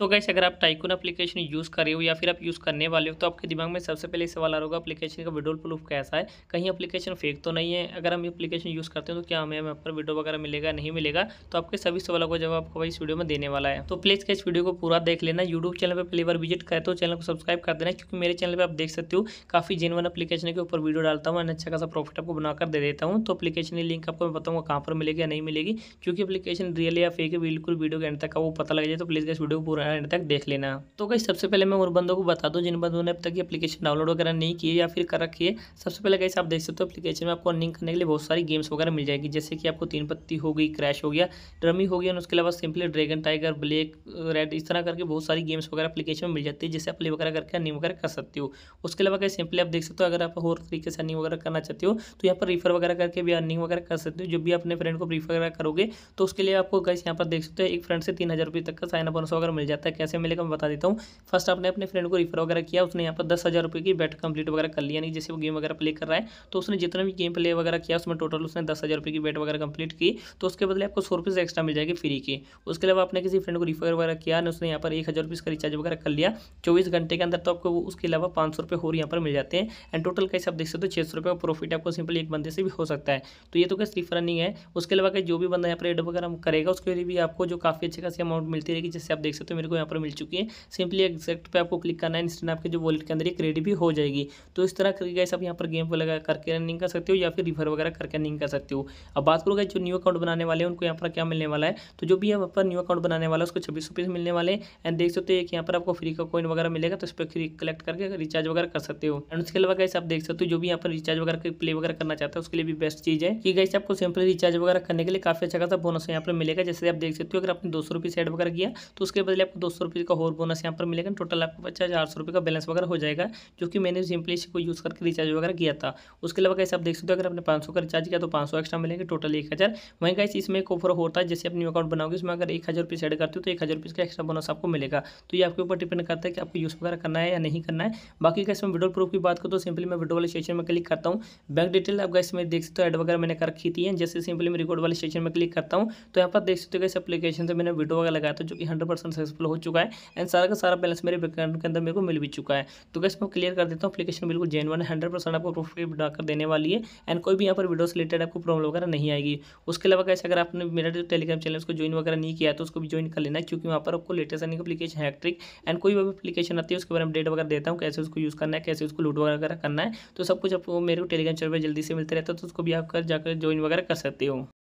तो गैस अगर आप टाइकून एप्लीकेशन यूज़ कर रहे हो या फिर आप यूज़ करने वाले हो तो आपके दिमाग में सबसे पहले सवाल आ रहा होगा एप्लीकेशन का विड्रोल प्रूफ कैसा है कहीं एप्लीकेशन फेक तो नहीं है अगर हम एप्लीकेशन यूज़ करते हैं तो क्या हमें हम पर विड्रो वगैरह मिलेगा नहीं मिलेगा तो आपके सभी सवालों का जवाब आपको इस वीडियो में देने वाला है तो प्लीज़ इस वीडियो को पूरा देख लेना यूट्यूब चैनल पर पहली बार विजिट करें तो चैनल को सब्सक्राइब कर देना क्योंकि मेरे चैनल पर आप देख सकते हो काफ़ी जेनवन अपलीकेशन के ऊपर वीडियो डालता हूँ अच्छा खासा प्रॉफिट आपको बनाकर दे देता हूँ तो अपलीकेशन की लिंक आपको मैं बताऊँगा कहाँ पर मिलेगी या नहीं मिलेगी क्योंकि अपलीकेशन रियल या फेक है बिल्कुल वीडियो के एंड तक का वो पता लग जाए तो प्लीज़ इस वीडियो को पूरा एंड तक देख लेना तो कहीं सबसे पहले मैं उन बंदों को बता दूँ जिन बंदों ने अब तक ये एप्लीकेशन डाउनलोड वगैरह नहीं किए या फिर कर रखी है सबसे पहले कहीं आप देख सकते हो एप्लीकेशन में आपको अर्निंग करने के लिए बहुत सारी गेम्स वगैरह मिल जाएगी जैसे कि आपको तीन पत्ती हो गई क्रैश हो गया ड्रमी हो गया और उसके अलावा simply dragon tiger black red इस तरह करके बहुत सारी गेम्स वगैरह एप्लीकेशन में मिल जाती है जिससे आप प्ले वगैरह करके अर्निंग वगैरह कर सकते हो उसके अलावा कहीं सिंपली आप देख सकते हो अगर आप और तरीके से अर्निंग वगैरह करना चाहते हो तो यहाँ पर रिफर वगैरह करके भी अर्निंग वगैरह कर सकते हो जब भी अपने फ्रेंड को रिफर वगैरह करोगे तो उसके लिए आपको गैस यहाँ पर देख सकते हो एक फ्रेंड से तीन तक का साइन अप बोनस वगैरह मिल जाता है रहता है कैसे मिलेगा मैं बता देता हूँ फर्स्ट आपने अपने फ्रेंड को रिफर वगैरह किया उसने यहाँ पर दस हज़ार रुपये की बैट कंप्लीट वगैरह कर लिया नहीं जैसे वो गेम वगैरह प्ले कर रहा है तो उसने जितना भी गेम प्ले वगैरह किया उसमें टोटल उसने दस हज़ार रुपये की बैट वगैरह कंप्लीट की तो उसके बदले आपको सौ रुपये एक्स्ट्रा मिल जाएगी फ्री की उसके अलावा आपने किसी फ्रेंड को रिफर वगैरह किया उसने यहाँ पर एक हज़ार रुपये का रिचार्ज वगैरह कर लिया चौबीस घंटे के अंदर तो आपको उसके अलावा पाँच सौ रुपये और यहाँ पर मिल जाते हैं एंड टोटल कैसे आप देख सकते हो छः सौ रुपये का प्रॉफिट आपको सिंपल एक बंदे से भी हो सकता है तो ये तो कैसे रिफर नहीं है उसके अलावा जो भी बंदा यहाँ पर एड वगैरह करेगा उसके लिए भी आपको जो काफ़ी अच्छे खासी अमाउंट मिलती रहेगी जैसे आप देख सकते हो मेरे को यहाँ पर मिल चुकी है सिंपली एक्जैक्ट पे आपको क्लिक करना है इंस्टेंट आपके जो वॉलेट के अंदर ये क्रेडिट भी हो जाएगी तो इस तरह करके गैस आप यहाँ पर गेम वगैरह करके रनिंग कर सकते हो या फिर रिफर वगैरह करके रनिंग कर सकते हो अब बात करूँगा जो न्यू अकाउंट बनाने वाले हैं उनको यहाँ पर क्या मिलने वाला है तो जो भी यहाँ पर न्यू अकाउंट बनाने वाला है उसको छब्बीस रुपीज़ मिलने वाले एंड देख सकते हो एक यहाँ पर आपको फ्री का कॉइन वगैरह मिलेगा तो इस पर फ्री कलेक्ट करके रिचार्ज वगैरह कर सकते हो एंड उसके अलावा गैस आप देख सकते हो जो भी यहाँ पर रिचार्ज वगैरह प्ले वगैरह करना चाहता है उसके लिए भी बेस्ट चीज़ है कि गैस आपको सिंपल रिचार्ज वगैरह करने के लिए काफ़ी अच्छा खासा बोनस यहाँ पर मिलेगा जैसे आप देख सकते हो अगर आपने दो सौ रुपये सेट वगैरह किया तो उसके बदले आपको दो सौ रुपये का और बोनस यहाँ पर मिलेगा टोटल आपको पचास चार सौ का बैलेंस वगैरह हो जाएगा जो कि मैंने सिंपली इसको यूज़ करके रिचार्ज वगैरह किया था उसके अलावा कैसे आप देख सकते हो अगर आपने पाँच का रिचार्ज किया तो पाँच एक्स्ट्रा मिलेंगे टोटल एक हज़ार वहीं कैसे इसमें एक ऑफर होता है जैसे आप न्यू अकाउंट बनाओगे उसमें अगर एक हज़ार रुपये सेड करते हो तो एक हज़ार रुपये का एक्स्ट्रा बोनस आपको मिलेगा तो ये आपके ऊपर डिपेंड करता है कि आपको यूज़ वगैरह करना है या नहीं करना है बाकी कैसे मैं विडोल प्रूफ की बात करूँ तो सिंपली मैं विडो वाले सेशन में क्लिक करता हूँ बैंक डिटेल आप गैस में देख सकते हो एड वगैरह मैंने कर रखी थी जैसे सिंपली मैं रिकॉर्ड वाले सेशन में क्लिक करता हूँ तो यहाँ पर देख सकते हो कैसे अपलीकेशन से मैंने वीडियो वगैरह लगाया था जो कि हंड्रेड परसेंट सक्सेसफुल डिस्प्ले हो चुका है एंड सारा का सारा बैलेंस मेरे अकाउंट के अंदर मेरे को मिल भी चुका है तो कैसे मैं क्लियर कर देता हूँ अपलीकेशन बिल्कुल जेनवन हंड्रेड परसेंट आपको प्रूफ की बनाकर देने वाली है एंड कोई भी यहाँ पर वीडियो से रिलेटेड आपको प्रॉब्लम वगैरह नहीं आएगी उसके अलावा कैसे अगर आपने मेरा जो टेलीग्राम चैनल उसको ज्वाइन वगैरह नहीं किया तो उसको भी ज्वाइन कर लेना है क्योंकि वहाँ पर आपको लेटेस्ट आने अपलीकेशन हैक्ट्रिक एंड कोई भी अपलीकेशन आती है उसके बारे में अपडेट वगैरह देता हूँ कैसे उसको यूज़ करना है कैसे उसको लूट वगैरह करना है तो सब कुछ आपको मेरे को टेलीग्राम चैनल पर जल्दी से मिलते रहता है तो उसको भी आप जाकर ज्वाइन वगैरह कर सकते हो